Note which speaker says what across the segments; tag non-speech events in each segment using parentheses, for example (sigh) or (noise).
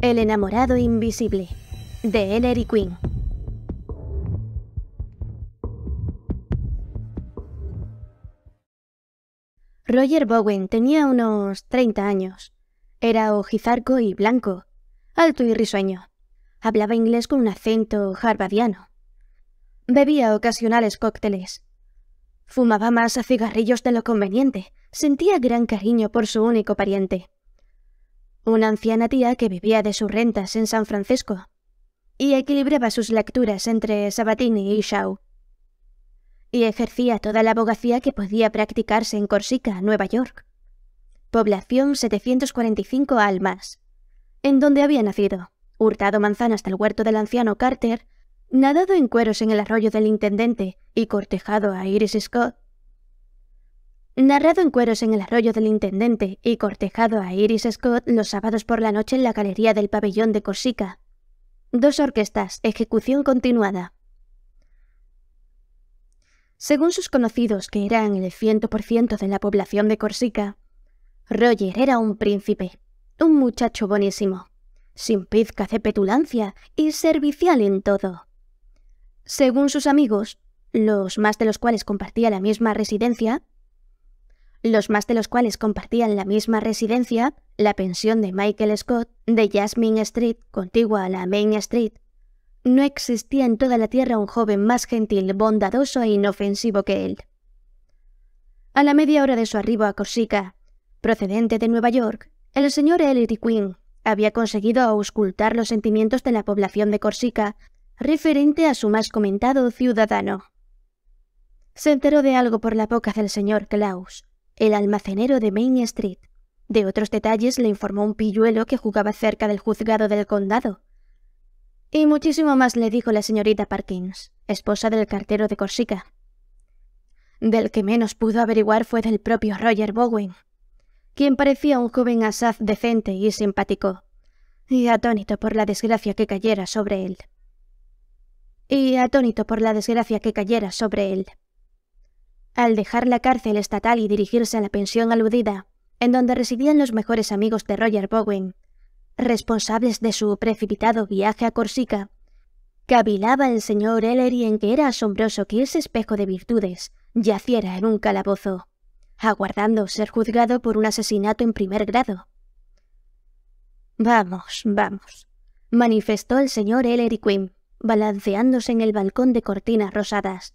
Speaker 1: El enamorado invisible, de Ellery Queen. Roger Bowen tenía unos 30 años. Era ojizarco y blanco, alto y risueño. Hablaba inglés con un acento harvardiano. Bebía ocasionales cócteles. Fumaba más a cigarrillos de lo conveniente. Sentía gran cariño por su único pariente, una anciana tía que vivía de sus rentas en San Francisco, y equilibraba sus lecturas entre Sabatini y Shaw. Y ejercía toda la abogacía que podía practicarse en Corsica, Nueva York. Población 745 almas. En donde había nacido, hurtado manzanas el huerto del anciano Carter, nadado en cueros en el arroyo del intendente y cortejado a Iris Scott, Narrado en cueros en el arroyo del intendente y cortejado a Iris Scott los sábados por la noche en la galería del pabellón de Corsica. Dos orquestas, ejecución continuada. Según sus conocidos, que eran el 100% de la población de Corsica, Roger era un príncipe, un muchacho bonísimo, sin pizca de petulancia y servicial en todo. Según sus amigos, los más de los cuales compartía la misma residencia, los más de los cuales compartían la misma residencia, la pensión de Michael Scott de Jasmine Street, contigua a la Main Street. No existía en toda la tierra un joven más gentil, bondadoso e inofensivo que él. A la media hora de su arribo a Corsica, procedente de Nueva York, el señor Ellery Quinn había conseguido auscultar los sentimientos de la población de Corsica referente a su más comentado ciudadano. Se enteró de algo por la boca del señor Klaus, el almacenero de Main Street. De otros detalles le informó un pilluelo que jugaba cerca del juzgado del condado. Y muchísimo más le dijo la señorita Parkins, esposa del cartero de Corsica. Del que menos pudo averiguar fue del propio Roger Bowen, quien parecía un joven asaz decente y simpático, y atónito por la desgracia que cayera sobre él. Y atónito por la desgracia que cayera sobre él. Al dejar la cárcel estatal y dirigirse a la pensión aludida, en donde residían los mejores amigos de Roger Bowen, responsables de su precipitado viaje a Corsica, cavilaba el señor Ellery en que era asombroso que ese espejo de virtudes yaciera en un calabozo, aguardando ser juzgado por un asesinato en primer grado. Vamos, vamos, manifestó el señor Ellery Quinn, balanceándose en el balcón de cortinas rosadas.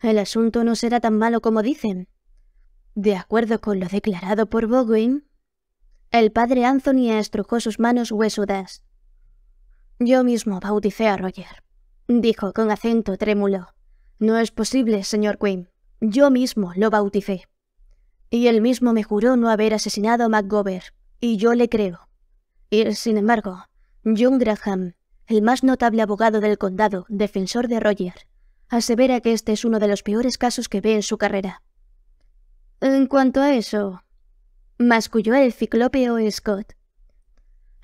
Speaker 1: El asunto no será tan malo como dicen. De acuerdo con lo declarado por Bowen, el padre Anthony estrujó sus manos huesudas. Yo mismo bauticé a Roger, dijo con acento trémulo. No es posible, señor Quinn. Yo mismo lo bauticé. Y él mismo me juró no haber asesinado a McGover, y yo le creo. Y, sin embargo, John Graham, el más notable abogado del condado, defensor de Roger, asevera que este es uno de los peores casos que ve en su carrera. En cuanto a eso, masculló el ciclópeo Scott.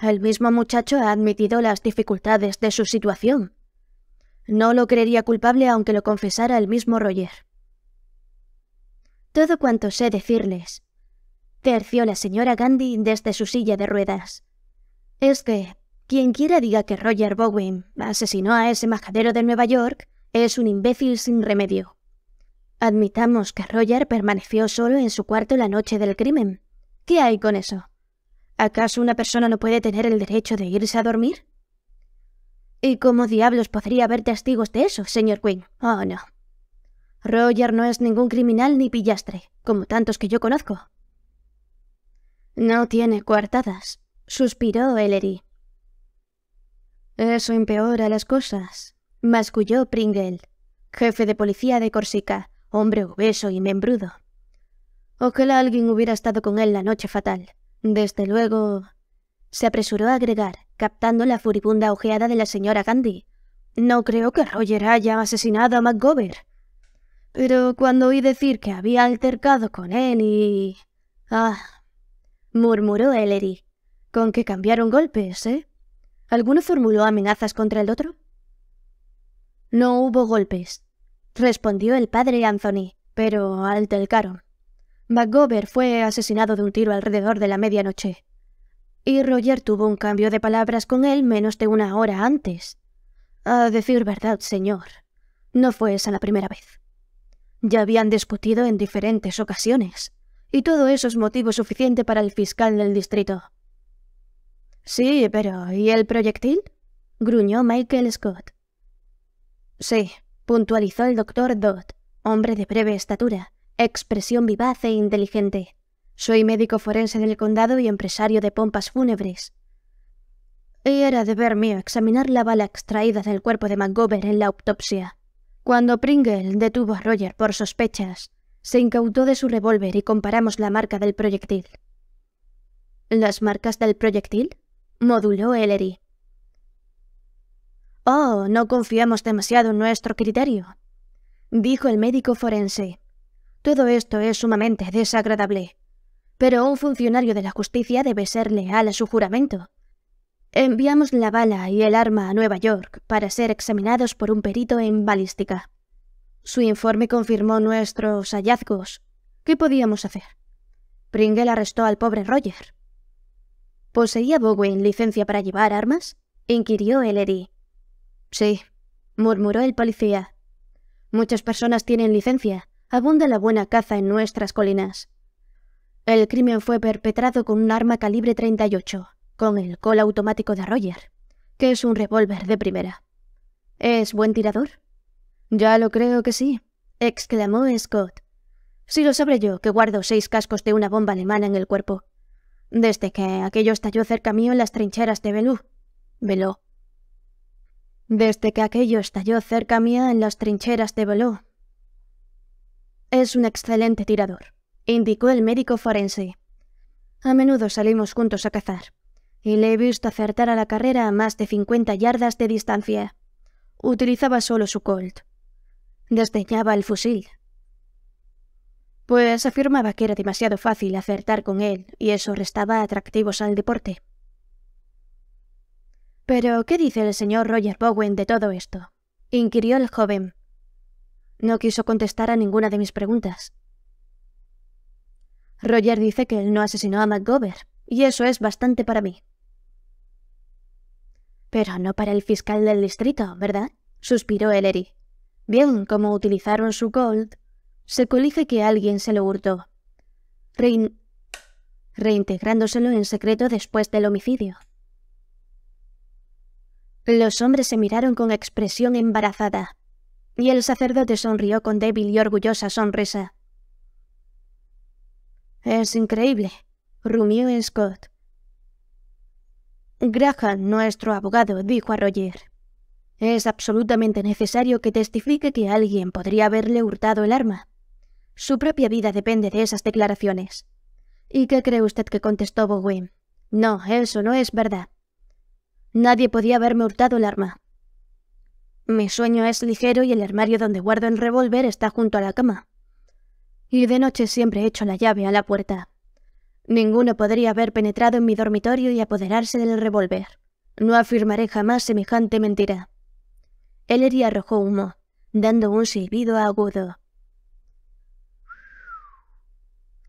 Speaker 1: El mismo muchacho ha admitido las dificultades de su situación. No lo creería culpable aunque lo confesara el mismo Roger. Todo cuanto sé decirles, terció la señora Gandhi desde su silla de ruedas. Es que, quien quiera diga que Roger Bowen asesinó a ese majadero de Nueva York, es un imbécil sin remedio. Admitamos que Roger permaneció solo en su cuarto la noche del crimen. ¿Qué hay con eso? ¿Acaso una persona no puede tener el derecho de irse a dormir? ¿Y cómo diablos podría haber testigos de eso, señor Quinn? Oh, no. Roger no es ningún criminal ni pillastre, como tantos que yo conozco. No tiene coartadas, suspiró Ellery. Eso empeora las cosas, Masculló Pringle, jefe de policía de Corsica, hombre obeso y membrudo. Ojalá alguien hubiera estado con él la noche fatal. Desde luego... Se apresuró a agregar, captando la furibunda ojeada de la señora Gandhi. No creo que Roger haya asesinado a McGover. Pero cuando oí decir que había altercado con él y... Ah... murmuró Ellery. Con que cambiaron golpes, ¿eh? ¿Alguno formuló amenazas contra el otro? No hubo golpes, respondió el padre Anthony, pero altercaron. McGover fue asesinado de un tiro alrededor de la medianoche. Y Roger tuvo un cambio de palabras con él menos de una hora antes. A decir verdad, señor, no fue esa la primera vez. Ya habían discutido en diferentes ocasiones, y todo eso es motivo suficiente para el fiscal del distrito. Sí, pero ¿y el proyectil? gruñó Michael Scott. Sí, puntualizó el doctor Dodd, hombre de breve estatura, expresión vivaz e inteligente. Soy médico forense del condado y empresario de pompas fúnebres. Y era deber mío examinar la bala extraída del cuerpo de McGover en la autopsia. Cuando Pringle detuvo a Roger por sospechas, se incautó de su revólver y comparamos la marca del proyectil. ¿Las marcas del proyectil? moduló Ellery. Oh, no confiamos demasiado en nuestro criterio, dijo el médico forense. Todo esto es sumamente desagradable. Pero un funcionario de la justicia debe ser leal a su juramento. Enviamos la bala y el arma a Nueva York para ser examinados por un perito en balística. Su informe confirmó nuestros hallazgos. ¿Qué podíamos hacer? Pringle arrestó al pobre Roger. ¿Poseía Bowen licencia para llevar armas? inquirió Ellery. Sí, murmuró el policía. Muchas personas tienen licencia. Abunda la buena caza en nuestras colinas. El crimen fue perpetrado con un arma calibre 38, con el col automático de Roger, que es un revólver de primera. ¿Es buen tirador? Ya lo creo que sí, exclamó Scott. Si lo sabré yo, que guardo seis cascos de una bomba alemana en el cuerpo. Desde que aquello estalló cerca mío en las trincheras de Belú. —Belú desde que aquello estalló cerca mía en las trincheras de Boló. Es un excelente tirador, indicó el médico forense. A menudo salimos juntos a cazar, y le he visto acertar a la carrera a más de 50 yardas de distancia. Utilizaba solo su Colt. Desdeñaba el fusil. Pues afirmaba que era demasiado fácil acertar con él, y eso restaba atractivos al deporte. Pero, ¿qué dice el señor Roger Bowen de todo esto? inquirió el joven. No quiso contestar a ninguna de mis preguntas. Roger dice que él no asesinó a McGover, y eso es bastante para mí. Pero no para el fiscal del distrito, ¿verdad? suspiró Ellery. Bien, como utilizaron su gold, se colige que alguien se lo hurtó. Reintegrándoselo en secreto después del homicidio. Los hombres se miraron con expresión embarazada, y el sacerdote sonrió con débil y orgullosa sonrisa. Es increíble, rumió Scott. Graham, nuestro abogado, dijo a Roger. Es absolutamente necesario que testifique que alguien podría haberle hurtado el arma. Su propia vida depende de esas declaraciones. ¿Y qué cree usted que contestó Bowen? No, eso no es verdad. Nadie podía haberme hurtado el arma. Mi sueño es ligero y el armario donde guardo el revólver está junto a la cama. Y de noche siempre echo la llave a la puerta. Ninguno podría haber penetrado en mi dormitorio y apoderarse del revólver. No afirmaré jamás semejante mentira. Ellery arrojó humo, dando un silbido agudo.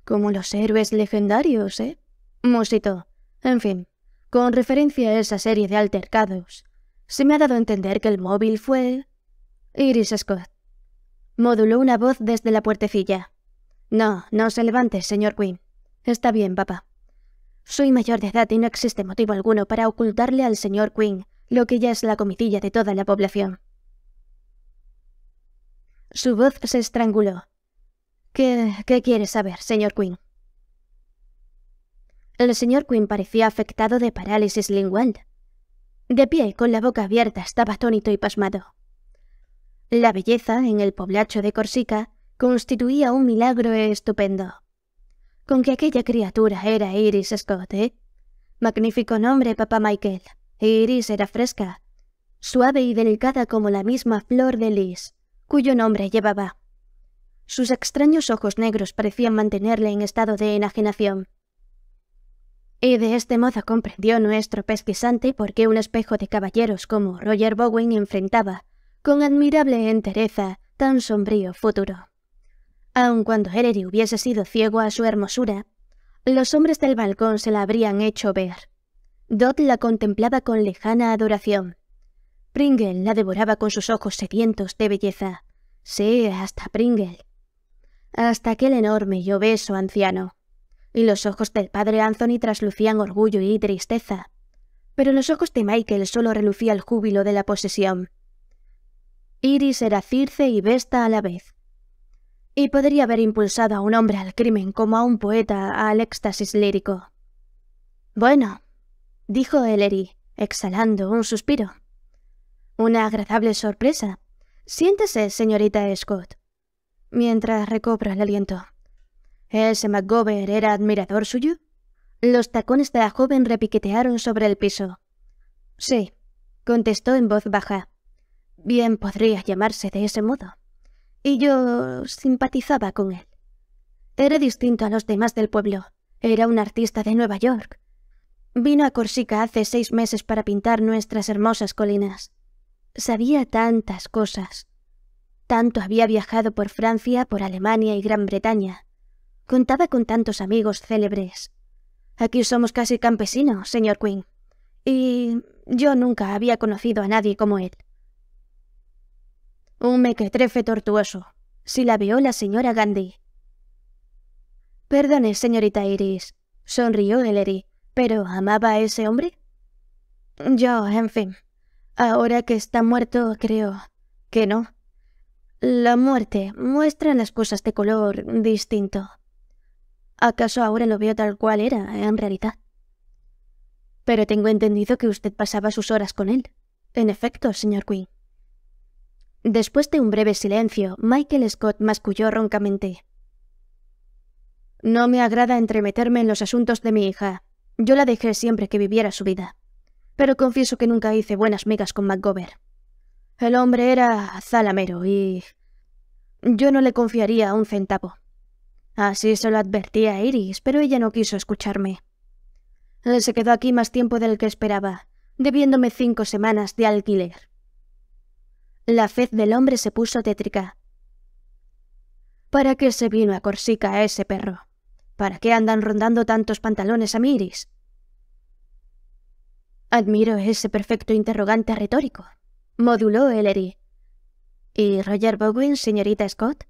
Speaker 1: Como los héroes legendarios, ¿eh? Musito. En fin, con referencia a esa serie de altercados, se me ha dado a entender que el móvil fue... Iris Scott. Moduló una voz desde la puertecilla. No, no se levante, señor Quinn. Está bien, papá. Soy mayor de edad y no existe motivo alguno para ocultarle al señor Quinn lo que ya es la comidilla de toda la población. Su voz se estranguló. ¿Qué, qué quiere saber, señor Quinn? El señor Quinn parecía afectado de parálisis lingual. De pie, con la boca abierta, estaba atónito y pasmado. La belleza en el poblacho de Corsica constituía un milagro estupendo. Con que aquella criatura era Iris Scott, ¿eh? Magnífico nombre, papá Michael. Iris era fresca, suave y delicada como la misma flor de lis, cuyo nombre llevaba. Sus extraños ojos negros parecían mantenerle en estado de enajenación. Y de este modo comprendió nuestro pesquisante por qué un espejo de caballeros como Roger Bowen enfrentaba, con admirable entereza, tan sombrío futuro. Aun cuando heri hubiese sido ciego a su hermosura, los hombres del balcón se la habrían hecho ver. Dot la contemplaba con lejana adoración. Pringle la devoraba con sus ojos sedientos de belleza. Sí, hasta Pringle. Hasta aquel enorme y obeso anciano y los ojos del padre Anthony traslucían orgullo y tristeza. Pero los ojos de Michael solo relucía el júbilo de la posesión. Iris era Circe y Vesta a la vez. Y podría haber impulsado a un hombre al crimen como a un poeta al éxtasis lírico. Bueno, dijo Ellery, exhalando un suspiro. Una agradable sorpresa. Siéntese, señorita Scott, mientras recobra el aliento. ¿Ese McGover era admirador suyo? Los tacones de la joven repiquetearon sobre el piso. Sí, contestó en voz baja. Bien podría llamarse de ese modo. Y yo simpatizaba con él. Era distinto a los demás del pueblo. Era un artista de Nueva York. Vino a Corsica hace seis meses para pintar nuestras hermosas colinas. Sabía tantas cosas. Tanto había viajado por Francia, por Alemania y Gran Bretaña. Contaba con tantos amigos célebres. Aquí somos casi campesinos, señor Quinn. Y yo nunca había conocido a nadie como él. Un mequetrefe tortuoso, Si la la señora Gandhi. Perdone, señorita Iris, sonrió Ellery, pero ¿amaba a ese hombre? Yo, en fin, ahora que está muerto, creo que no. La muerte muestra las cosas de color distinto. ¿Acaso ahora lo veo tal cual era, en realidad? Pero tengo entendido que usted pasaba sus horas con él. En efecto, señor Quinn. Después de un breve silencio, Michael Scott masculló roncamente. No me agrada entremeterme en los asuntos de mi hija. Yo la dejé siempre que viviera su vida. Pero confieso que nunca hice buenas migas con McGover. El hombre era zalamero y... Yo no le confiaría un centavo. Así se lo advertí a Iris, pero ella no quiso escucharme. Eh, se quedó aquí más tiempo del que esperaba, debiéndome cinco semanas de alquiler. La fe del hombre se puso tétrica. ¿Para qué se vino a Corsica a ese perro? ¿Para qué andan rondando tantos pantalones a mi Iris? Admiro ese perfecto interrogante retórico, moduló Ellery. ¿Y Roger Bowen, señorita Scott?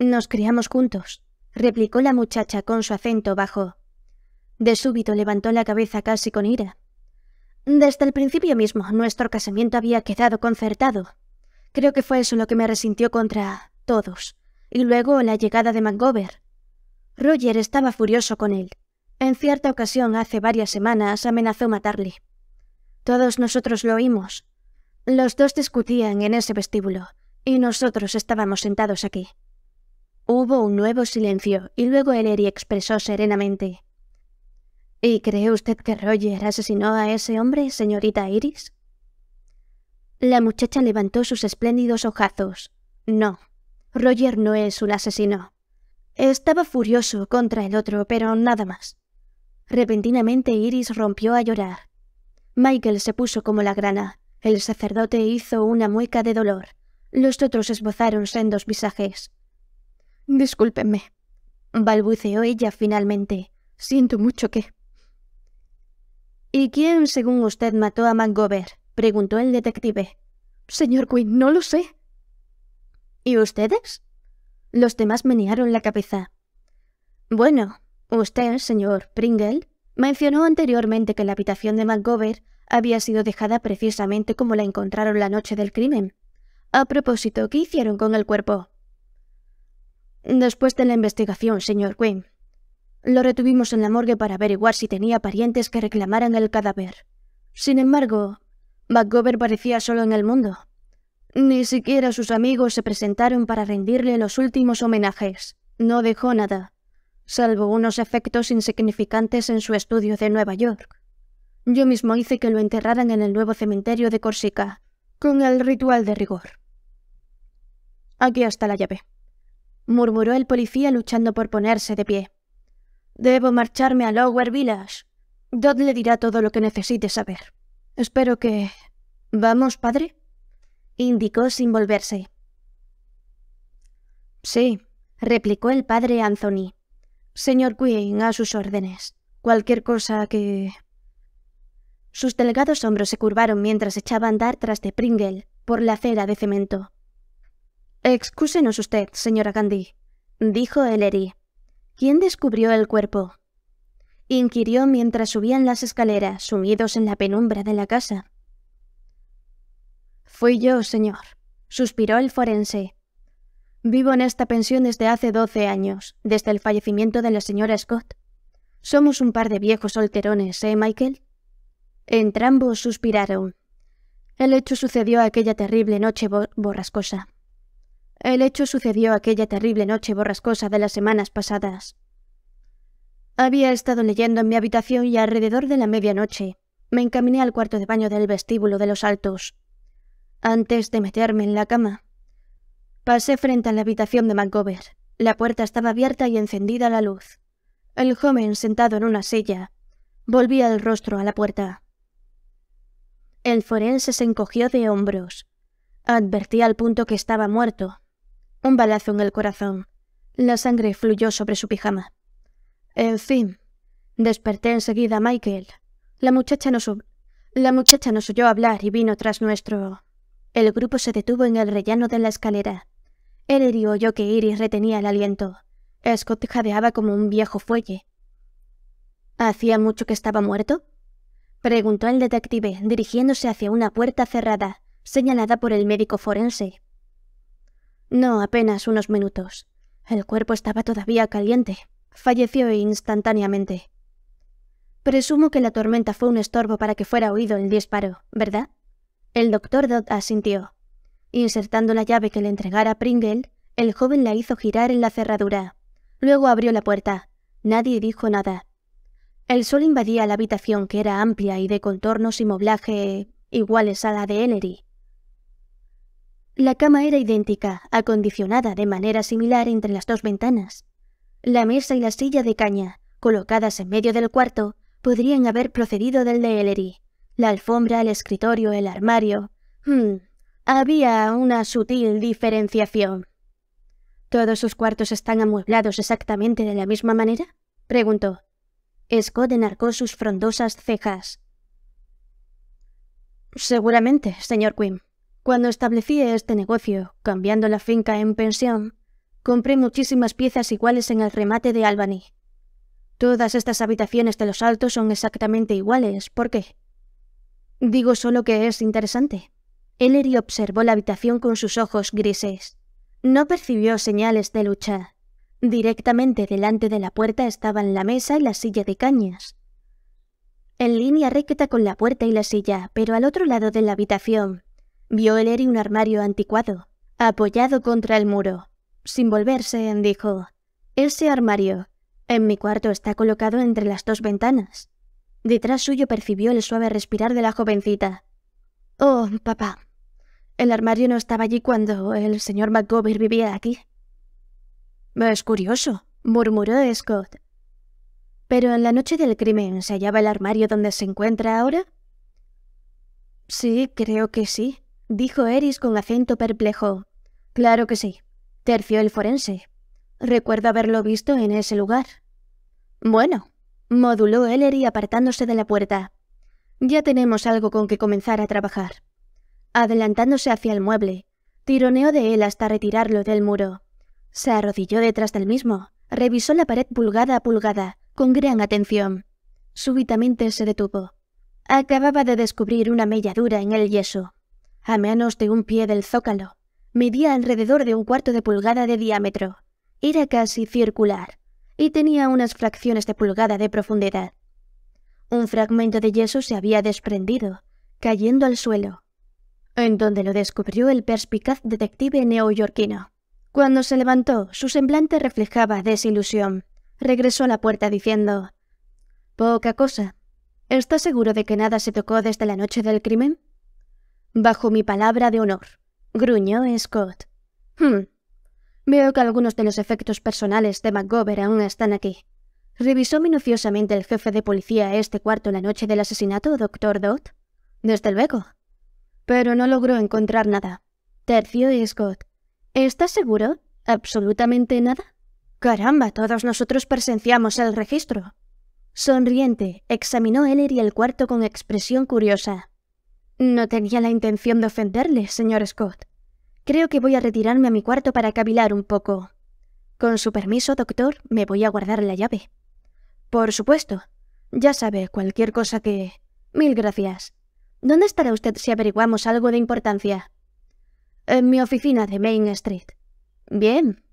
Speaker 1: Nos criamos juntos replicó la muchacha con su acento bajo. De súbito levantó la cabeza casi con ira. Desde el principio mismo nuestro casamiento había quedado concertado. Creo que fue eso lo que me resintió contra todos. Y luego la llegada de Mangover. Roger estaba furioso con él. En cierta ocasión, hace varias semanas, amenazó matarle. Todos nosotros lo oímos. Los dos discutían en ese vestíbulo, y nosotros estábamos sentados aquí. Hubo un nuevo silencio y luego Ellery expresó serenamente. ¿Y cree usted que Roger asesinó a ese hombre, señorita Iris? La muchacha levantó sus espléndidos ojazos. No, Roger no es un asesino. Estaba furioso contra el otro, pero nada más. Repentinamente Iris rompió a llorar. Michael se puso como la grana. El sacerdote hizo una mueca de dolor. Los otros esbozaron sendos visajes. Discúlpenme, balbuceó ella finalmente. Siento mucho que... ¿Y quién, según usted, mató a Mangover?", preguntó el detective. Señor Quinn, no lo sé. ¿Y ustedes? Los demás menearon la cabeza. Bueno, usted, señor Pringle, mencionó anteriormente que la habitación de Mangover había sido dejada precisamente como la encontraron la noche del crimen. A propósito, ¿qué hicieron con el cuerpo? Después de la investigación, señor Quinn, lo retuvimos en la morgue para averiguar si tenía parientes que reclamaran el cadáver. Sin embargo, McGover parecía solo en el mundo. Ni siquiera sus amigos se presentaron para rendirle los últimos homenajes. No dejó nada, salvo unos efectos insignificantes en su estudio de Nueva York. Yo mismo hice que lo enterraran en el nuevo cementerio de Corsica, con el ritual de rigor. Aquí está la llave murmuró el policía luchando por ponerse de pie. Debo marcharme a Lower Village. Dodd le dirá todo lo que necesite saber. Espero que... ¿Vamos, padre? indicó sin volverse. Sí, replicó el padre Anthony. Señor Quinn, a sus órdenes. Cualquier cosa que... Sus delgados hombros se curvaron mientras echaba a andar tras de Pringle por la acera de cemento. Excúsenos usted, señora Gandhi, dijo Ellery. ¿Quién descubrió el cuerpo? inquirió mientras subían las escaleras, sumidos en la penumbra de la casa. Fui yo, señor, suspiró el forense. Vivo en esta pensión desde hace doce años, desde el fallecimiento de la señora Scott. Somos un par de viejos solterones, ¿eh, Michael? Entrambos suspiraron. El hecho sucedió aquella terrible noche borrascosa. El hecho sucedió aquella terrible noche borrascosa de las semanas pasadas. Había estado leyendo en mi habitación y alrededor de la medianoche me encaminé al cuarto de baño del vestíbulo de los altos. Antes de meterme en la cama, pasé frente a la habitación de McGover. La puerta estaba abierta y encendida la luz. El joven, sentado en una silla, volvía el rostro a la puerta. El forense se encogió de hombros. Advertí al punto que estaba muerto. Un balazo en el corazón. La sangre fluyó sobre su pijama. En fin. Desperté enseguida a Michael. La muchacha nos, la muchacha oyó hablar y vino tras nuestro. El grupo se detuvo en el rellano de la escalera. El herido oyó que Iris retenía el aliento. Scott jadeaba como un viejo fuelle. ¿Hacía mucho que estaba muerto? Preguntó el detective, dirigiéndose hacia una puerta cerrada, señalada por el médico forense. No, apenas unos minutos. El cuerpo estaba todavía caliente. Falleció instantáneamente. Presumo que la tormenta fue un estorbo para que fuera oído el disparo, ¿verdad? El doctor Dodd asintió. Insertando la llave que le entregara Pringle, el joven la hizo girar en la cerradura. Luego abrió la puerta. Nadie dijo nada. El sol invadía la habitación que era amplia y de contornos y moblaje iguales a la de Ellery. La cama era idéntica, acondicionada de manera similar entre las dos ventanas. La mesa y la silla de caña, colocadas en medio del cuarto, podrían haber procedido del de Ellery. La alfombra, el escritorio, el armario... Hmm, había una sutil diferenciación. ¿Todos sus cuartos están amueblados exactamente de la misma manera? preguntó. Scott enarcó sus frondosas cejas. Seguramente, señor Quinn. Cuando establecí este negocio, cambiando la finca en pensión, compré muchísimas piezas iguales en el remate de Albany. Todas estas habitaciones de los altos son exactamente iguales. ¿Por qué? Digo solo que es interesante. Ellery observó la habitación con sus ojos grises. No percibió señales de lucha. Directamente delante de la puerta estaban la mesa y la silla de cañas. En línea recta con la puerta y la silla, pero al otro lado de la habitación, Vio el Eri un armario anticuado, apoyado contra el muro. Sin volverse, dijo, Ese armario, en mi cuarto está colocado entre las dos ventanas. Detrás suyo percibió el suave respirar de la jovencita. Oh, papá, el armario no estaba allí cuando el señor McGovern vivía aquí. Es curioso, murmuró Scott. ¿Pero en la noche del crimen se hallaba el armario donde se encuentra ahora? Sí, creo que sí dijo Eris con acento perplejo. Claro que sí, terció el forense. Recuerdo haberlo visto en ese lugar. Bueno, moduló Ellery apartándose de la puerta. Ya tenemos algo con que comenzar a trabajar. Adelantándose hacia el mueble, tironeó de él hasta retirarlo del muro. Se arrodilló detrás del mismo, revisó la pared pulgada a pulgada, con gran atención. Súbitamente se detuvo. Acababa de descubrir una melladura en el yeso. A menos de un pie del zócalo, medía alrededor de un cuarto de pulgada de diámetro. Era casi circular y tenía unas fracciones de pulgada de profundidad. Un fragmento de yeso se había desprendido, cayendo al suelo, en donde lo descubrió el perspicaz detective neoyorquino. Cuando se levantó, su semblante reflejaba desilusión. Regresó a la puerta diciendo, Poca cosa. ¿Estás seguro de que nada se tocó desde la noche del crimen? Bajo mi palabra de honor, gruñó Scott. Hmm. Veo que algunos de los efectos personales de McGover aún están aquí. ¿Revisó minuciosamente el jefe de policía este cuarto la noche del asesinato, doctor Dodd? Desde luego. Pero no logró encontrar nada. Tercio y Scott. ¿Estás seguro? ¿Absolutamente nada? Caramba, todos nosotros presenciamos el registro. Sonriente, examinó y el cuarto con expresión curiosa. No tenía la intención de ofenderle, señor Scott. Creo que voy a retirarme a mi cuarto para cavilar un poco. Con su permiso, doctor, me voy a guardar la llave. Por supuesto. Ya sabe, cualquier cosa que... Mil gracias. ¿Dónde estará usted si averiguamos algo de importancia? En mi oficina de Main Street. Bien.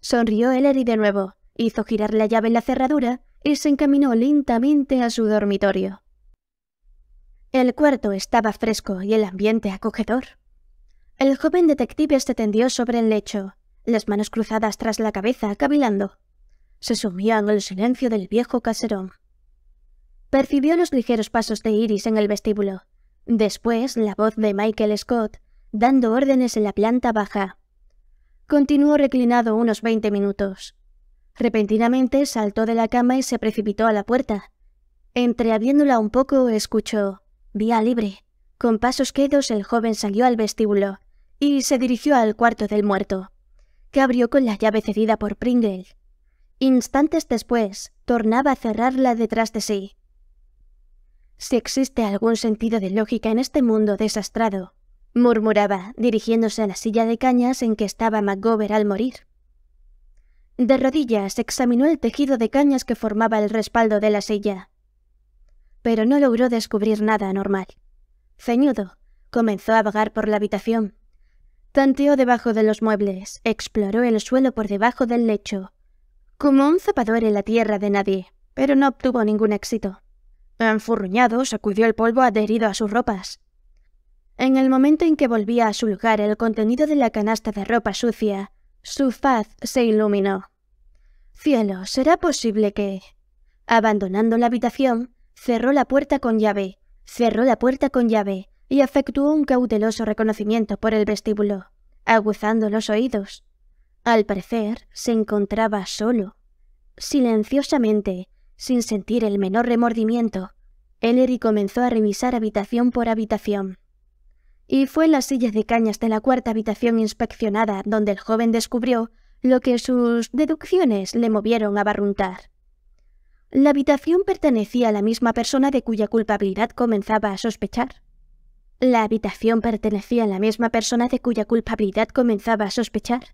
Speaker 1: Sonrió Ellery de nuevo, hizo girar la llave en la cerradura y se encaminó lentamente a su dormitorio. El cuarto estaba fresco y el ambiente acogedor. El joven detective se tendió sobre el lecho, las manos cruzadas tras la cabeza, cavilando. Se sumía en el silencio del viejo caserón. Percibió los ligeros pasos de Iris en el vestíbulo, después la voz de Michael Scott dando órdenes en la planta baja. Continuó reclinado unos veinte minutos. Repentinamente saltó de la cama y se precipitó a la puerta. Entreabiéndola un poco, escuchó Vía libre. Con pasos quedos el joven salió al vestíbulo y se dirigió al cuarto del muerto, que abrió con la llave cedida por Pringle. Instantes después, tornaba a cerrarla detrás de sí. Si existe algún sentido de lógica en este mundo desastrado, murmuraba, dirigiéndose a la silla de cañas en que estaba McGover al morir. De rodillas examinó el tejido de cañas que formaba el respaldo de la silla pero no logró descubrir nada anormal. Ceñudo, comenzó a vagar por la habitación. Tanteó debajo de los muebles, exploró el suelo por debajo del lecho, como un zapador en la tierra de nadie, pero no obtuvo ningún éxito. Enfurruñado, sacudió el polvo adherido a sus ropas. En el momento en que volvía a su lugar el contenido de la canasta de ropa sucia, su faz se iluminó. Cielo, ¿será posible que...? Abandonando la habitación, Cerró la puerta con llave, cerró la puerta con llave y efectuó un cauteloso reconocimiento por el vestíbulo, aguzando los oídos. Al parecer, se encontraba solo. Silenciosamente, sin sentir el menor remordimiento, Ellery comenzó a revisar habitación por habitación. Y fue la silla de cañas de la cuarta habitación inspeccionada donde el joven descubrió lo que sus deducciones le movieron a barruntar. La habitación pertenecía a la misma persona de cuya culpabilidad comenzaba a sospechar. La habitación pertenecía a la misma persona de cuya culpabilidad comenzaba a sospechar.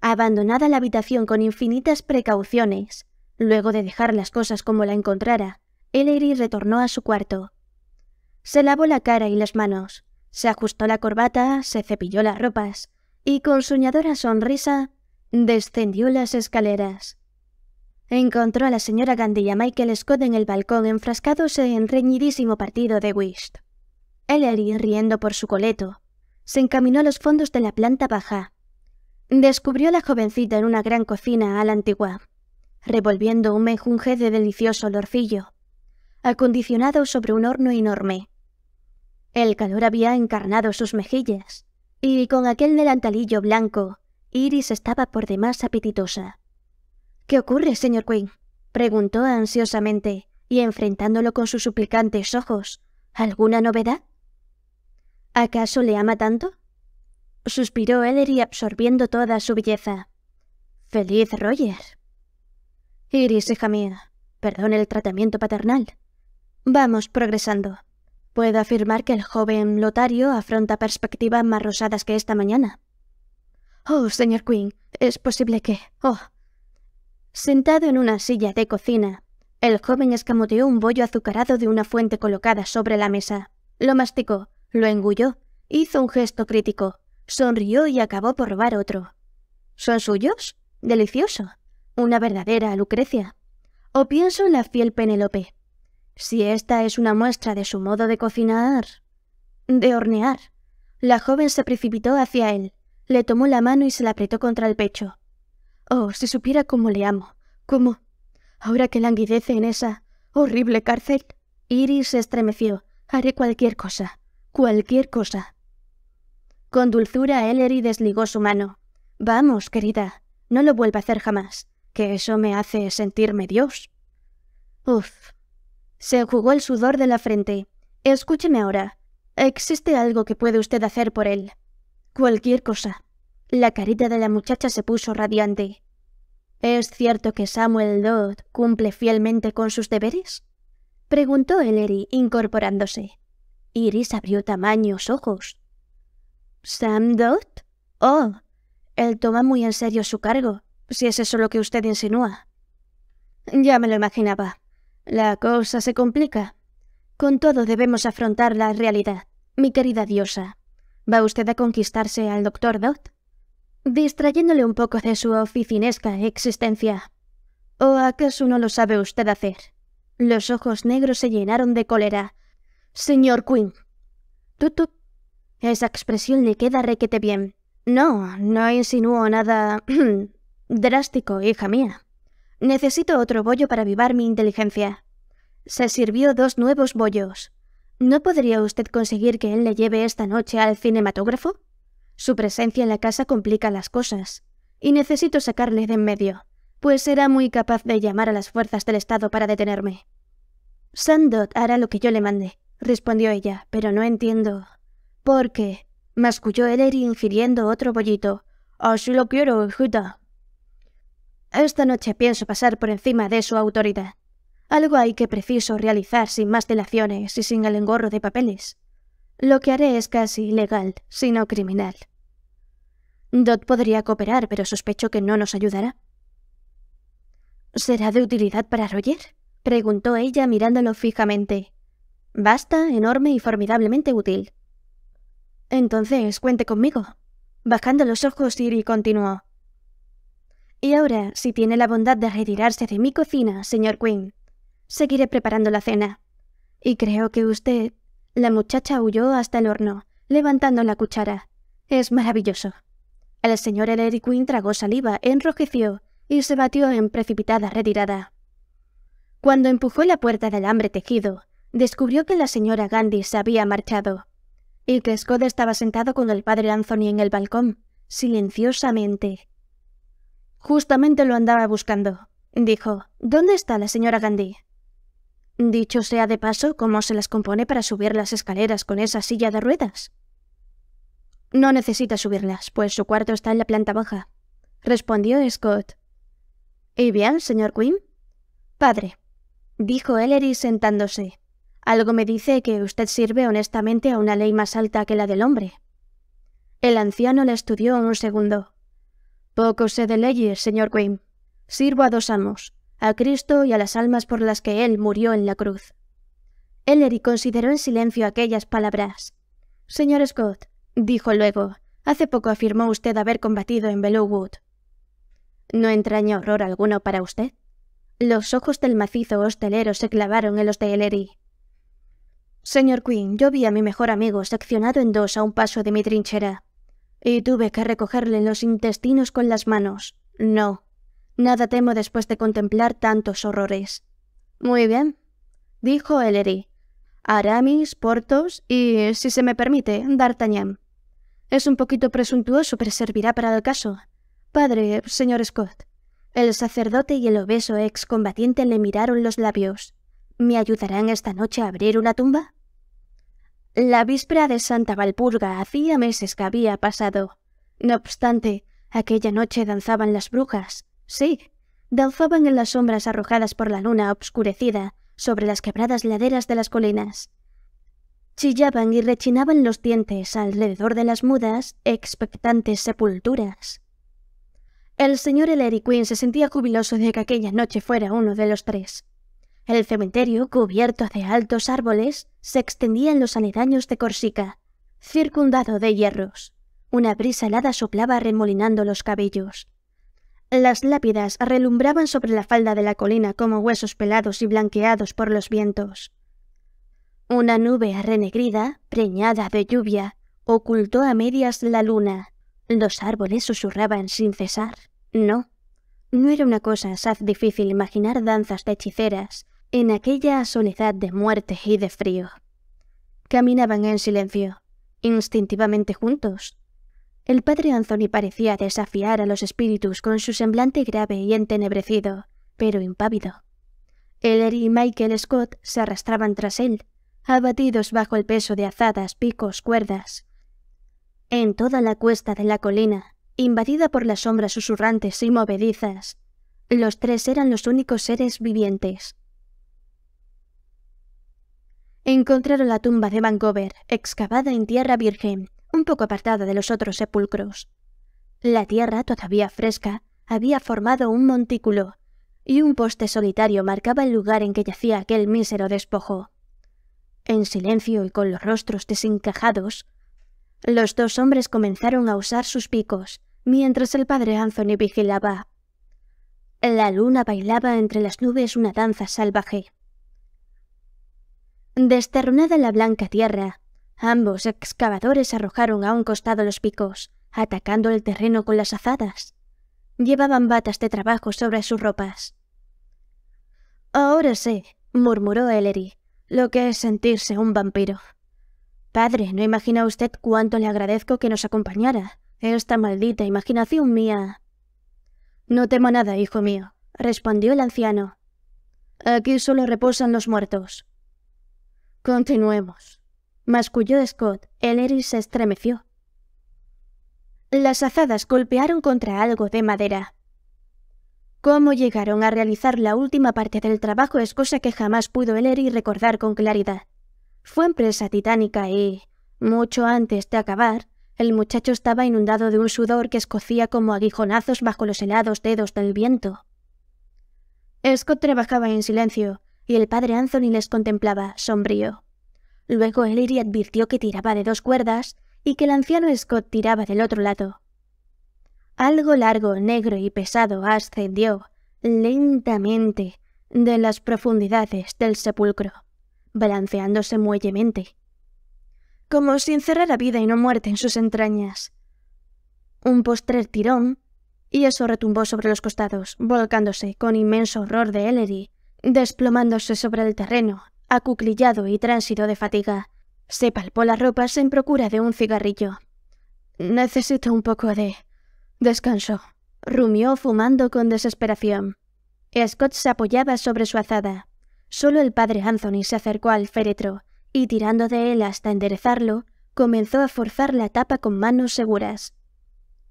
Speaker 1: Abandonada la habitación con infinitas precauciones, luego de dejar las cosas como la encontrara, Ellery retornó a su cuarto. Se lavó la cara y las manos, se ajustó la corbata, se cepilló las ropas y con soñadora sonrisa descendió las escaleras. Encontró a la señora Gandhi y a Michael Scott en el balcón enfrascados en reñidísimo partido de whist. Ellery, riendo por su coleto, se encaminó a los fondos de la planta baja. Descubrió a la jovencita en una gran cocina a la antigua, revolviendo un menjunje de delicioso olorcillo, acondicionado sobre un horno enorme. El calor había encarnado sus mejillas, y con aquel delantalillo blanco, Iris estaba por demás apetitosa. ¿Qué ocurre, señor Quinn? preguntó ansiosamente y enfrentándolo con sus suplicantes ojos. ¿Alguna novedad? ¿Acaso le ama tanto? Suspiró Ellery absorbiendo toda su belleza. Feliz Roger. Iris, hija mía, perdone el tratamiento paternal. Vamos progresando. Puedo afirmar que el joven Lotario afronta perspectivas más rosadas que esta mañana. Oh, señor Quinn, es posible que... Oh, Sentado en una silla de cocina, el joven escamoteó un bollo azucarado de una fuente colocada sobre la mesa. Lo masticó, lo engulló, hizo un gesto crítico, sonrió y acabó por robar otro. ¿Son suyos? Delicioso. Una verdadera Lucrecia. O pienso en la fiel Penélope. Si esta es una muestra de su modo de cocinar... de hornear. La joven se precipitó hacia él, le tomó la mano y se la apretó contra el pecho. Oh, si supiera cómo le amo, cómo. Ahora que languidece en esa horrible cárcel. Iris se estremeció. Haré cualquier cosa. Cualquier cosa. Con dulzura, Ellery desligó su mano. Vamos, querida. No lo vuelva a hacer jamás. Que eso me hace sentirme Dios. Uf. Se jugó el sudor de la frente. Escúcheme ahora. Existe algo que puede usted hacer por él. Cualquier cosa. La carita de la muchacha se puso radiante. ¿Es cierto que Samuel Dodd cumple fielmente con sus deberes? preguntó Ellery, incorporándose. Iris abrió tamaños ojos. ¿Sam Dodd? Oh, él toma muy en serio su cargo, si es eso lo que usted insinúa. Ya me lo imaginaba. La cosa se complica. Con todo debemos afrontar la realidad, mi querida diosa. ¿Va usted a conquistarse al doctor Dodd? distrayéndole un poco de su oficinesca existencia. ¿O acaso no lo sabe usted hacer? Los ojos negros se llenaron de cólera. Señor Quinn. tú? Esa expresión le queda requete bien. No, no insinúo nada (clears throat) drástico, hija mía. Necesito otro bollo para avivar mi inteligencia. Se sirvió dos nuevos bollos. ¿No podría usted conseguir que él le lleve esta noche al cinematógrafo? Su presencia en la casa complica las cosas, y necesito sacarle de en medio, pues será muy capaz de llamar a las fuerzas del Estado para detenerme. Sandot hará lo que yo le mande, respondió ella, pero no entiendo. ¿Por qué? masculló eri ingiriendo otro bollito. Así lo quiero, hijita. Esta noche pienso pasar por encima de su autoridad. Algo hay que preciso realizar sin más delaciones y sin el engorro de papeles. Lo que haré es casi ilegal, sino criminal. Dot podría cooperar, pero sospecho que no nos ayudará. ¿Será de utilidad para Roger? preguntó ella mirándolo fijamente. Basta, enorme y formidablemente útil. Entonces, cuente conmigo. Bajando los ojos, Siri continuó. Y ahora, si tiene la bondad de retirarse de mi cocina, señor Quinn, seguiré preparando la cena. Y creo que usted... La muchacha huyó hasta el horno, levantando la cuchara. Es maravilloso. El señor Larry Quinn tragó saliva, enrojeció y se batió en precipitada retirada. Cuando empujó la puerta del hambre tejido, descubrió que la señora Gandhi se había marchado y que Scott estaba sentado con el padre Anthony en el balcón, silenciosamente. Justamente lo andaba buscando, dijo. ¿Dónde está la señora Gandhi? Dicho sea de paso, ¿cómo se las compone para subir las escaleras con esa silla de ruedas? No necesita subirlas, pues su cuarto está en la planta baja, respondió Scott. ¿Y bien, señor Quinn? Padre, dijo Ellery sentándose. Algo me dice que usted sirve honestamente a una ley más alta que la del hombre. El anciano la estudió un segundo. Poco sé de leyes, señor Quinn. Sirvo a dos amos, a Cristo y a las almas por las que él murió en la cruz. Ellery consideró en silencio aquellas palabras. Señor Scott, dijo luego. Hace poco afirmó usted haber combatido en Bellowwood. ¿No entraña horror alguno para usted? Los ojos del macizo hostelero se clavaron en los de Ellery. Señor Queen, yo vi a mi mejor amigo seccionado en dos a un paso de mi trinchera, y tuve que recogerle los intestinos con las manos. No, nada temo después de contemplar tantos horrores. Muy bien, dijo Ellery. Aramis, Portos y, si se me permite, D'Artagnan. Es un poquito presuntuoso, pero servirá para el caso. Padre, señor Scott. El sacerdote y el obeso excombatiente le miraron los labios. ¿Me ayudarán esta noche a abrir una tumba? La víspera de Santa Valpurga hacía meses que había pasado. No obstante, aquella noche danzaban las brujas. Sí, danzaban en las sombras arrojadas por la luna obscurecida sobre las quebradas laderas de las colinas. Chillaban y rechinaban los dientes alrededor de las mudas, expectantes sepulturas. El señor Ellery Quinn se sentía jubiloso de que aquella noche fuera uno de los tres. El cementerio, cubierto de altos árboles, se extendía en los aledaños de Corsica, circundado de hierros. Una brisa helada soplaba remolinando los cabellos. Las lápidas relumbraban sobre la falda de la colina como huesos pelados y blanqueados por los vientos. Una nube arrenegrida, preñada de lluvia, ocultó a medias la luna. Los árboles susurraban sin cesar. No, no era una cosa asaz difícil imaginar danzas de hechiceras en aquella soledad de muerte y de frío. Caminaban en silencio, instintivamente juntos. El padre Anthony parecía desafiar a los espíritus con su semblante grave y entenebrecido, pero impávido. Ellery y Michael Scott se arrastraban tras él, abatidos bajo el peso de azadas, picos, cuerdas. En toda la cuesta de la colina, invadida por las sombras susurrantes y movedizas, los tres eran los únicos seres vivientes. Encontraron la tumba de Vancouver, excavada en tierra virgen, un poco apartada de los otros sepulcros. La tierra, todavía fresca, había formado un montículo, y un poste solitario marcaba el lugar en que yacía aquel mísero despojo. En silencio y con los rostros desencajados, los dos hombres comenzaron a usar sus picos, mientras el padre Anthony vigilaba. La luna bailaba entre las nubes una danza salvaje. Desterronada la blanca tierra, ambos excavadores arrojaron a un costado los picos, atacando el terreno con las azadas. Llevaban batas de trabajo sobre sus ropas. Ahora sé, murmuró Ellery, lo que es sentirse un vampiro. Padre, no imagina usted cuánto le agradezco que nos acompañara. Esta maldita imaginación mía. No temo nada, hijo mío, respondió el anciano. Aquí solo reposan los muertos. Continuemos, masculló Scott. El Eris se estremeció. Las azadas golpearon contra algo de madera. Cómo llegaron a realizar la última parte del trabajo es cosa que jamás pudo leer y recordar con claridad. Fue empresa titánica y, mucho antes de acabar, el muchacho estaba inundado de un sudor que escocía como aguijonazos bajo los helados dedos del viento. Scott trabajaba en silencio, y el padre Anthony les contemplaba, sombrío. Luego Ellery advirtió que tiraba de dos cuerdas y que el anciano Scott tiraba del otro lado. Algo largo, negro y pesado ascendió, lentamente, de las profundidades del sepulcro, balanceándose muellemente, como si encerrara vida y no muerte en sus entrañas. Un postrer tirón, y eso retumbó sobre los costados, volcándose con inmenso horror de Ellery, desplomándose sobre el terreno, acuclillado y tránsito de fatiga. Se palpó las ropas en procura de un cigarrillo. Necesito un poco de... Descansó. Rumió fumando con desesperación. Scott se apoyaba sobre su azada. Solo el padre Anthony se acercó al féretro y, tirando de él hasta enderezarlo, comenzó a forzar la tapa con manos seguras.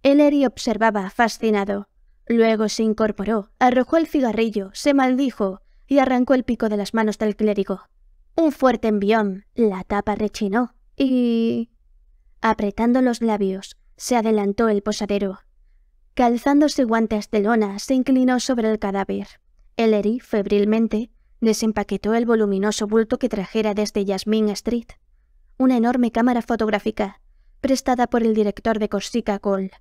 Speaker 1: Ellery observaba fascinado. Luego se incorporó, arrojó el cigarrillo, se maldijo y arrancó el pico de las manos del clérigo. Un fuerte envión, la tapa rechinó y... Apretando los labios, se adelantó el posadero. Calzándose guantes de lona, se inclinó sobre el cadáver. Ellery, febrilmente, desempaquetó el voluminoso bulto que trajera desde yasmine Street. Una enorme cámara fotográfica, prestada por el director de Corsica Cole.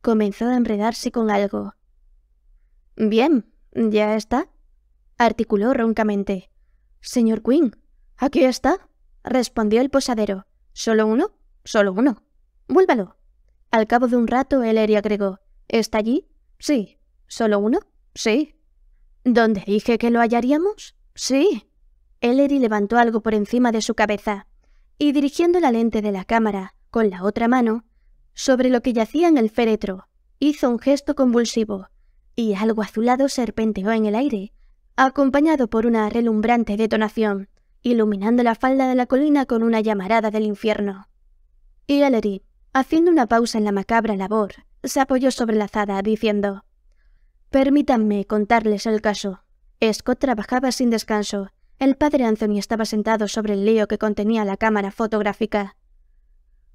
Speaker 1: Comenzó a enredarse con algo. Bien, ya está, articuló roncamente. Señor Quinn, aquí está, respondió el posadero. ¿Solo uno? Solo uno. Vuélvalo. Al cabo de un rato, Ellery agregó. ¿Está allí? Sí. ¿Solo uno? Sí. ¿Dónde dije que lo hallaríamos? Sí. Ellery levantó algo por encima de su cabeza y dirigiendo la lente de la cámara con la otra mano sobre lo que yacía en el féretro, hizo un gesto convulsivo y algo azulado serpenteó en el aire, acompañado por una relumbrante detonación, iluminando la falda de la colina con una llamarada del infierno. Y Ellery, haciendo una pausa en la macabra labor, se apoyó sobre la azada diciendo: Permítanme contarles el caso. Scott trabajaba sin descanso. El padre Anthony estaba sentado sobre el lío que contenía la cámara fotográfica.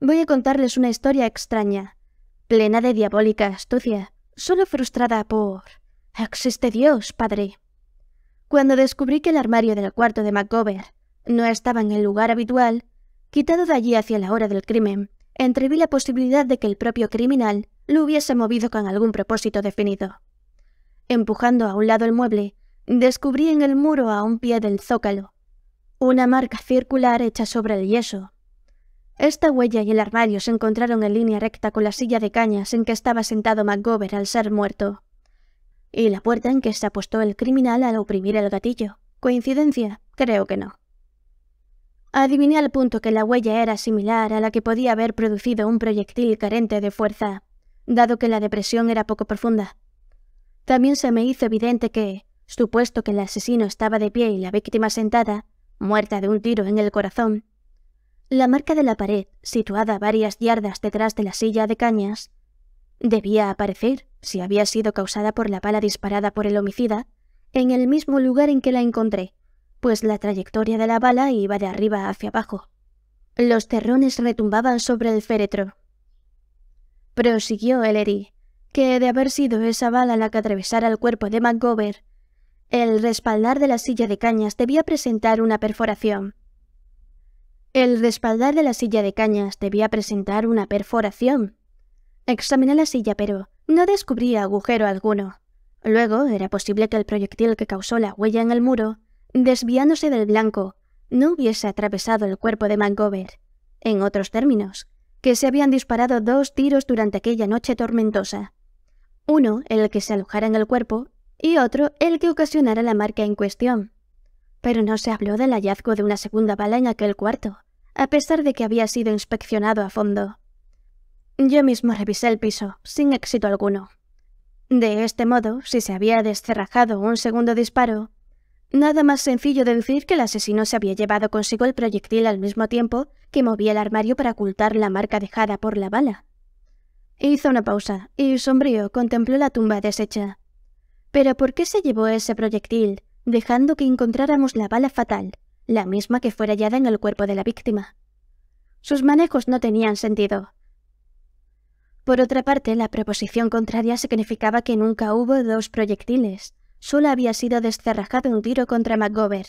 Speaker 1: Voy a contarles una historia extraña, plena de diabólica astucia, solo frustrada por... ¡Ah, ¿Existe Dios, padre? Cuando descubrí que el armario del cuarto de MacGover no estaba en el lugar habitual, quitado de allí hacia la hora del crimen, entreví la posibilidad de que el propio criminal lo hubiese movido con algún propósito definido. Empujando a un lado el mueble, descubrí en el muro a un pie del zócalo una marca circular hecha sobre el yeso. Esta huella y el armario se encontraron en línea recta con la silla de cañas en que estaba sentado McGover al ser muerto, y la puerta en que se apostó el criminal al oprimir el gatillo. ¿Coincidencia? Creo que no. Adiviné al punto que la huella era similar a la que podía haber producido un proyectil carente de fuerza dado que la depresión era poco profunda. También se me hizo evidente que, supuesto que el asesino estaba de pie y la víctima sentada, muerta de un tiro en el corazón, la marca de la pared, situada varias yardas detrás de la silla de cañas, debía aparecer, si había sido causada por la bala disparada por el homicida, en el mismo lugar en que la encontré, pues la trayectoria de la bala iba de arriba hacia abajo. Los terrones retumbaban sobre el féretro, prosiguió Ellery, que de haber sido esa bala la que atravesara el cuerpo de McGover, el respaldar de la silla de cañas debía presentar una perforación. El respaldar de la silla de cañas debía presentar una perforación. Examiné la silla, pero no descubría agujero alguno. Luego era posible que el proyectil que causó la huella en el muro, desviándose del blanco, no hubiese atravesado el cuerpo de McGover. En otros términos, que se habían disparado dos tiros durante aquella noche tormentosa. Uno, el que se alojara en el cuerpo, y otro, el que ocasionara la marca en cuestión. Pero no se habló del hallazgo de una segunda bala en aquel cuarto, a pesar de que había sido inspeccionado a fondo. Yo mismo revisé el piso, sin éxito alguno. De este modo, si se había descerrajado un segundo disparo, Nada más sencillo de decir que el asesino se había llevado consigo el proyectil al mismo tiempo que movía el armario para ocultar la marca dejada por la bala. Hizo una pausa y sombrío contempló la tumba deshecha. Pero ¿por qué se llevó ese proyectil, dejando que encontráramos la bala fatal, la misma que fuera hallada en el cuerpo de la víctima? Sus manejos no tenían sentido. Por otra parte, la proposición contraria significaba que nunca hubo dos proyectiles, solo había sido descerrajado un tiro contra McGover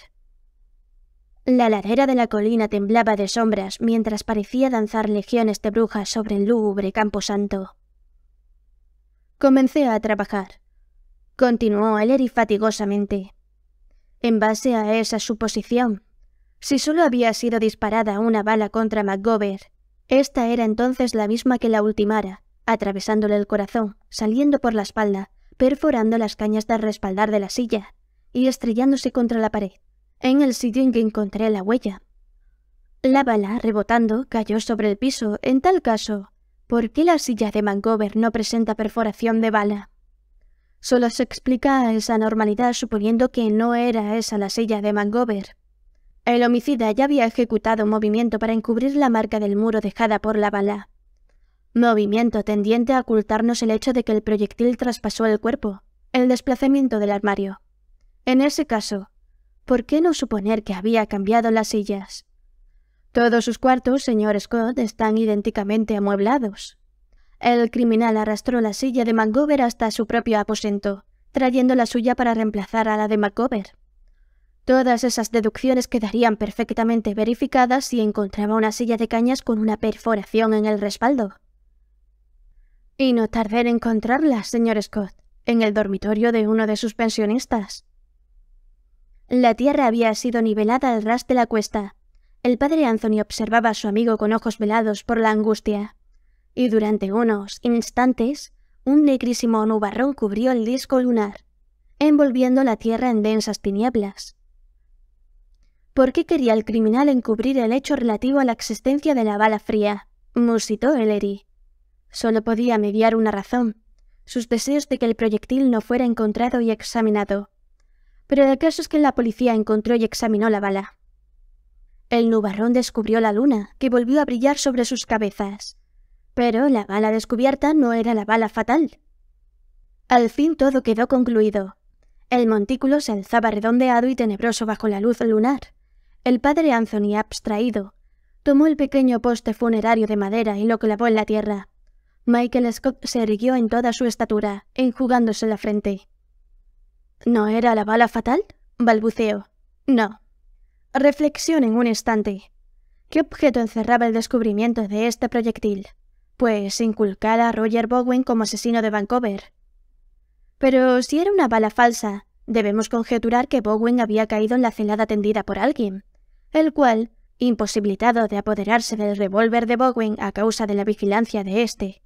Speaker 1: La ladera de la colina temblaba de sombras mientras parecía danzar legiones de brujas sobre el lúgubre santo. Comencé a trabajar, continuó Ellery fatigosamente. En base a esa suposición, si solo había sido disparada una bala contra McGover esta era entonces la misma que la ultimara, atravesándole el corazón, saliendo por la espalda, perforando las cañas del respaldar de la silla y estrellándose contra la pared, en el sitio en que encontré la huella. La bala, rebotando, cayó sobre el piso. En tal caso, ¿por qué la silla de Mangover no presenta perforación de bala? Solo se explica esa normalidad suponiendo que no era esa la silla de Mangover. El homicida ya había ejecutado un movimiento para encubrir la marca del muro dejada por la bala. Movimiento tendiente a ocultarnos el hecho de que el proyectil traspasó el cuerpo, el desplazamiento del armario. En ese caso, ¿por qué no suponer que había cambiado las sillas? Todos sus cuartos, señor Scott, están idénticamente amueblados. El criminal arrastró la silla de Mangover hasta su propio aposento, trayendo la suya para reemplazar a la de Macover. Todas esas deducciones quedarían perfectamente verificadas si encontraba una silla de cañas con una perforación en el respaldo. Y no tardé en encontrarla, señor Scott, en el dormitorio de uno de sus pensionistas. La tierra había sido nivelada al ras de la cuesta. El padre Anthony observaba a su amigo con ojos velados por la angustia. Y durante unos instantes, un negrísimo nubarrón cubrió el disco lunar, envolviendo la tierra en densas tinieblas. ¿Por qué quería el criminal encubrir el hecho relativo a la existencia de la bala fría? musitó Ellery. Solo podía mediar una razón, sus deseos de que el proyectil no fuera encontrado y examinado. Pero el caso es que la policía encontró y examinó la bala. El nubarrón descubrió la luna, que volvió a brillar sobre sus cabezas. Pero la bala descubierta no era la bala fatal. Al fin todo quedó concluido. El montículo se alzaba redondeado y tenebroso bajo la luz lunar. El padre Anthony, abstraído, tomó el pequeño poste funerario de madera y lo clavó en la tierra. Michael Scott se erigió en toda su estatura, enjugándose la frente. ¿No era la bala fatal? balbuceó. No. Reflexión en un instante. ¿Qué objeto encerraba el descubrimiento de este proyectil? Pues inculcar a Roger Bowen como asesino de Vancouver. Pero si era una bala falsa, debemos conjeturar que Bowen había caído en la celada tendida por alguien, el cual, imposibilitado de apoderarse del revólver de Bowen a causa de la vigilancia de éste,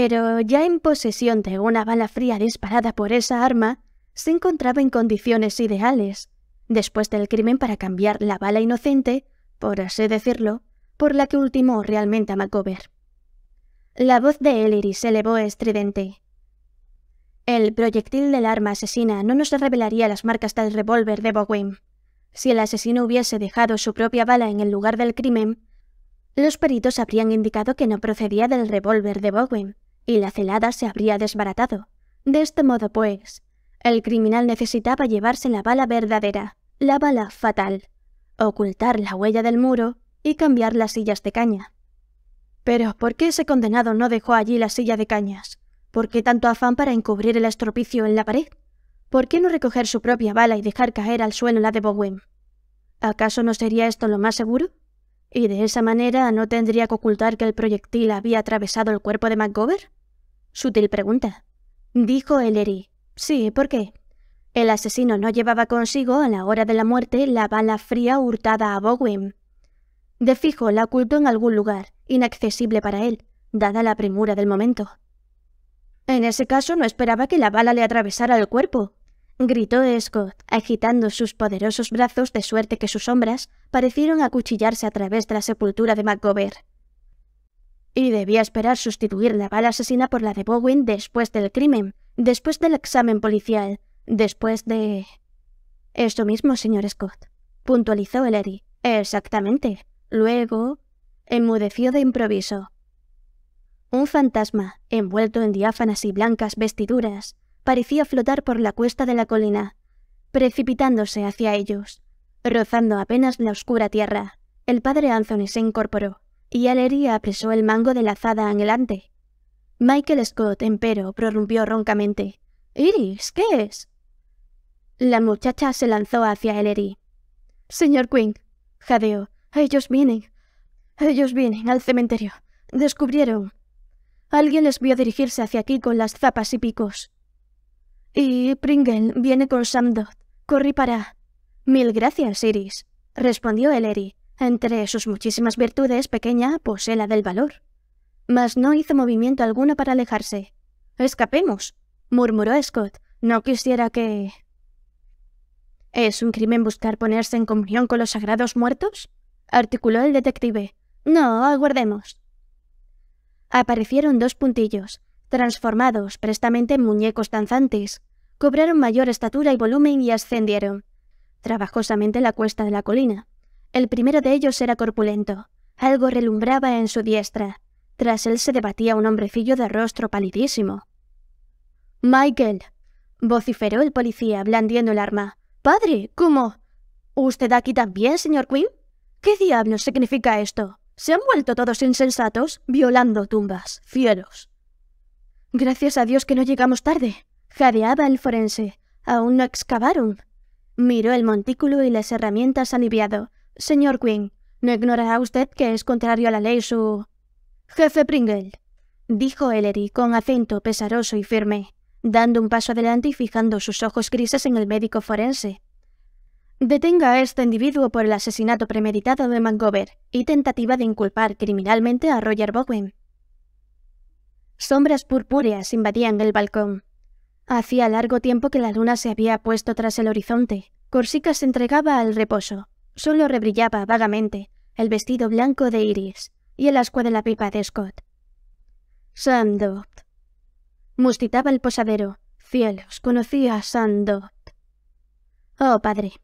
Speaker 1: pero ya en posesión de una bala fría disparada por esa arma, se encontraba en condiciones ideales, después del crimen para cambiar la bala inocente, por así decirlo, por la que ultimó realmente a Macover. La voz de Ellery se elevó estridente. El proyectil del arma asesina no nos revelaría las marcas del revólver de Bowen. Si el asesino hubiese dejado su propia bala en el lugar del crimen, los peritos habrían indicado que no procedía del revólver de Bowen, y la celada se habría desbaratado. De este modo, pues, el criminal necesitaba llevarse la bala verdadera, la bala fatal, ocultar la huella del muro y cambiar las sillas de caña. Pero, ¿por qué ese condenado no dejó allí la silla de cañas? ¿Por qué tanto afán para encubrir el estropicio en la pared? ¿Por qué no recoger su propia bala y dejar caer al suelo la de Bowen? ¿Acaso no sería esto lo más seguro? Y de esa manera no tendría que ocultar que el proyectil había atravesado el cuerpo de MacGover. Sutil pregunta. Dijo Ellery. Sí, ¿por qué? El asesino no llevaba consigo a la hora de la muerte la bala fría hurtada a Bowen. De fijo la ocultó en algún lugar, inaccesible para él, dada la premura del momento. En ese caso no esperaba que la bala le atravesara el cuerpo, gritó Scott, agitando sus poderosos brazos de suerte que sus sombras parecieron acuchillarse a través de la sepultura de McGover y debía esperar sustituir la bala asesina por la de Bowen después del crimen, después del examen policial, después de... Eso mismo, señor Scott, puntualizó el Exactamente. Luego... enmudeció de improviso. Un fantasma, envuelto en diáfanas y blancas vestiduras, parecía flotar por la cuesta de la colina, precipitándose hacia ellos, rozando apenas la oscura tierra. El padre Anthony se incorporó y Ellery apresó el mango de la azada anhelante. Michael Scott, empero, prorrumpió roncamente. Iris, ¿qué es? La muchacha se lanzó hacia Ellery. Señor Quinn, jadeó. Ellos vienen. Ellos vienen al cementerio. Descubrieron. Alguien les vio dirigirse hacia aquí con las zapas y picos. Y Pringle viene con Sam Corrí para. Mil gracias, Iris, respondió Ellery. Entre sus muchísimas virtudes, pequeña posee la del valor. Mas no hizo movimiento alguno para alejarse. Escapemos, murmuró Scott. No quisiera que... ¿Es un crimen buscar ponerse en comunión con los sagrados muertos? articuló el detective. No, aguardemos. Aparecieron dos puntillos, transformados prestamente en muñecos danzantes. Cobraron mayor estatura y volumen y ascendieron trabajosamente la cuesta de la colina. El primero de ellos era corpulento. Algo relumbraba en su diestra. Tras él se debatía un hombrecillo de rostro palidísimo. Michael, vociferó el policía, blandiendo el arma. Padre, ¿cómo? ¿Usted aquí también, señor Quinn? ¿Qué diablos significa esto? Se han vuelto todos insensatos, violando tumbas, fieros. Gracias a Dios que no llegamos tarde, jadeaba el forense. Aún no excavaron. Miró el montículo y las herramientas aliviado, Señor Quinn, ¿no ignorará usted que es contrario a la ley su... Jefe Pringle, dijo Ellery con acento pesaroso y firme, dando un paso adelante y fijando sus ojos grises en el médico forense. Detenga a este individuo por el asesinato premeditado de Mangover y tentativa de inculpar criminalmente a Roger Bowen. Sombras purpúreas invadían el balcón. Hacía largo tiempo que la luna se había puesto tras el horizonte. Corsica se entregaba al reposo, Solo rebrillaba vagamente el vestido blanco de Iris y el asco de la pipa de Scott. Sandot. Mustitaba el posadero. Cielos, conocía a Sandot. Oh, padre.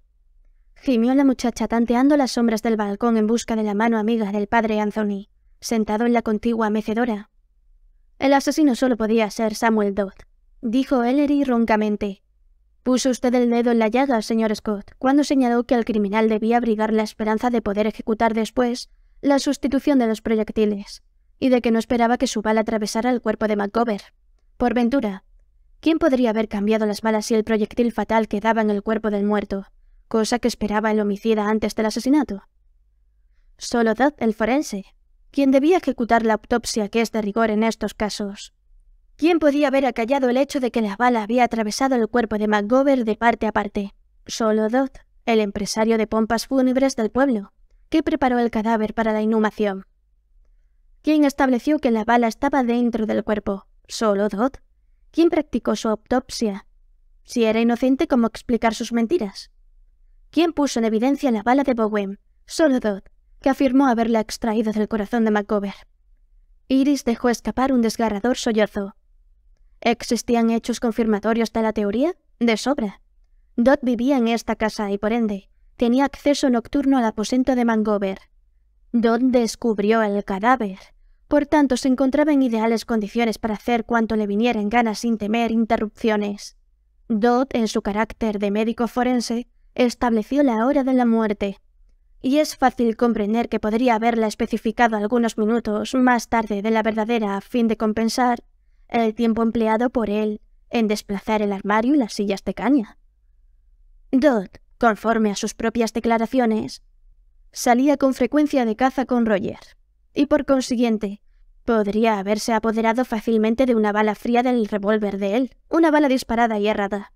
Speaker 1: Gimió la muchacha tanteando las sombras del balcón en busca de la mano amiga del padre Anthony, sentado en la contigua mecedora. El asesino solo podía ser Samuel Dodd, dijo Ellery roncamente, Puso usted el dedo en la llaga, señor Scott, cuando señaló que el criminal debía abrigar la esperanza de poder ejecutar después la sustitución de los proyectiles, y de que no esperaba que su bala atravesara el cuerpo de McGovern. Por ventura, ¿quién podría haber cambiado las balas si el proyectil fatal quedaba en el cuerpo del muerto, cosa que esperaba el homicida antes del asesinato? Solo Dodd, el forense, quien debía ejecutar la autopsia que es de rigor en estos casos. ¿Quién podía haber acallado el hecho de que la bala había atravesado el cuerpo de McGover de parte a parte? Solo Dodd, el empresario de pompas fúnebres del pueblo, que preparó el cadáver para la inhumación. ¿Quién estableció que la bala estaba dentro del cuerpo? Solo Dodd. ¿Quién practicó su autopsia? Si era inocente, ¿cómo explicar sus mentiras? ¿Quién puso en evidencia la bala de Bowen? Solo Dodd, que afirmó haberla extraído del corazón de McGover. Iris dejó escapar un desgarrador sollozo. Existían hechos confirmatorios de la teoría de sobra. Dot vivía en esta casa y por ende tenía acceso nocturno al aposento de Mangover. Dodd descubrió el cadáver. Por tanto, se encontraba en ideales condiciones para hacer cuanto le viniera en ganas sin temer interrupciones. Dodd, en su carácter de médico forense, estableció la hora de la muerte. Y es fácil comprender que podría haberla especificado algunos minutos más tarde de la verdadera a fin de compensar el tiempo empleado por él en desplazar el armario y las sillas de caña. Dodd, conforme a sus propias declaraciones, salía con frecuencia de caza con Roger, y por consiguiente, podría haberse apoderado fácilmente de una bala fría del revólver de él, una bala disparada y errada.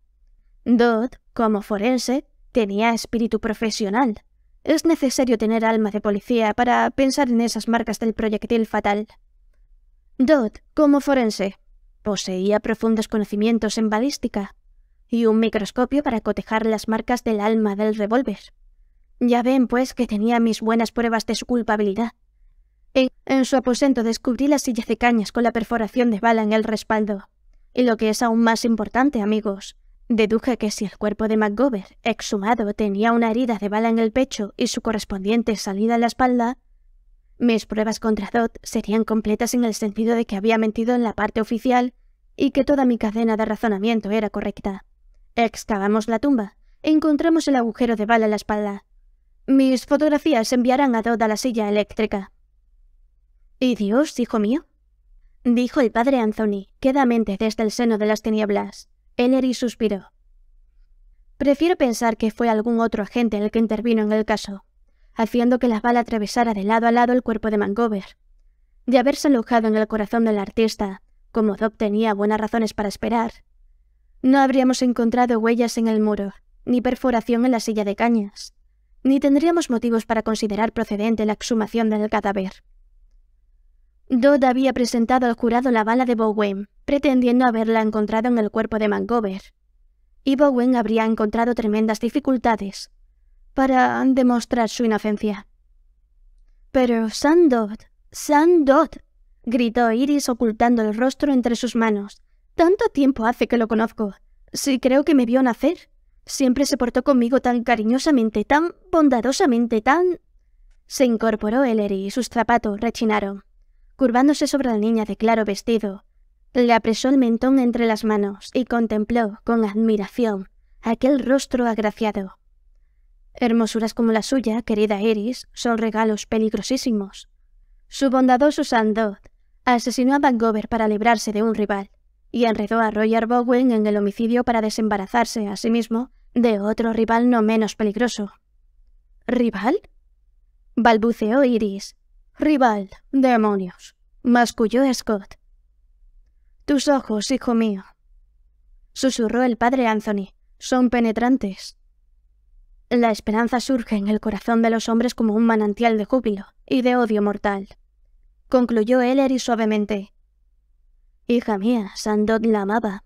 Speaker 1: Dodd, como forense, tenía espíritu profesional. Es necesario tener alma de policía para pensar en esas marcas del proyectil fatal. Dodd, como forense, poseía profundos conocimientos en balística y un microscopio para cotejar las marcas del alma del revólver. Ya ven, pues, que tenía mis buenas pruebas de su culpabilidad. En, su aposento descubrí las sillas de cañas con la perforación de bala en el respaldo. Y lo que es aún más importante, amigos, deduje que si el cuerpo de mcgover exhumado, tenía una herida de bala en el pecho y su correspondiente salida en la espalda, mis pruebas contra Dodd serían completas en el sentido de que había mentido en la parte oficial y que toda mi cadena de razonamiento era correcta. Excavamos la tumba. Encontramos el agujero de bala en la espalda. Mis fotografías enviarán a Dodd a la silla eléctrica. ¿Y Dios, hijo mío? Dijo el padre Anthony, quedamente desde el seno de las tinieblas. Ellery suspiró. Prefiero pensar que fue algún otro agente el que intervino en el caso haciendo que la bala atravesara de lado a lado el cuerpo de Mangover. De haberse alojado en el corazón del artista, como Dob tenía buenas razones para esperar, no habríamos encontrado huellas en el muro, ni perforación en la silla de cañas, ni tendríamos motivos para considerar procedente la exhumación del cadáver. Dodd había presentado al jurado la bala de Bowen, pretendiendo haberla encontrado en el cuerpo de Mangover. Y Bowen habría encontrado tremendas dificultades para demostrar su inocencia. Pero Sandot, Sandot, gritó Iris ocultando el rostro entre sus manos. Tanto tiempo hace que lo conozco. ¡Si creo que me vio nacer. Siempre se portó conmigo tan cariñosamente, tan bondadosamente, tan... Se incorporó eri y sus zapatos rechinaron, curvándose sobre la niña de claro vestido. Le apresó el mentón entre las manos y contempló con admiración aquel rostro agraciado. Hermosuras como la suya, querida Iris, son regalos peligrosísimos. Su bondadoso Sandot asesinó a Vangover para librarse de un rival y enredó a Roger Bowen en el homicidio para desembarazarse a sí mismo de otro rival no menos peligroso. ¿Rival? balbuceó Iris. Rival, demonios, masculló Scott. Tus ojos, hijo mío, susurró el padre Anthony, son penetrantes. La esperanza surge en el corazón de los hombres como un manantial de júbilo y de odio mortal. Concluyó Ellery suavemente. Hija mía, Sandot la amaba,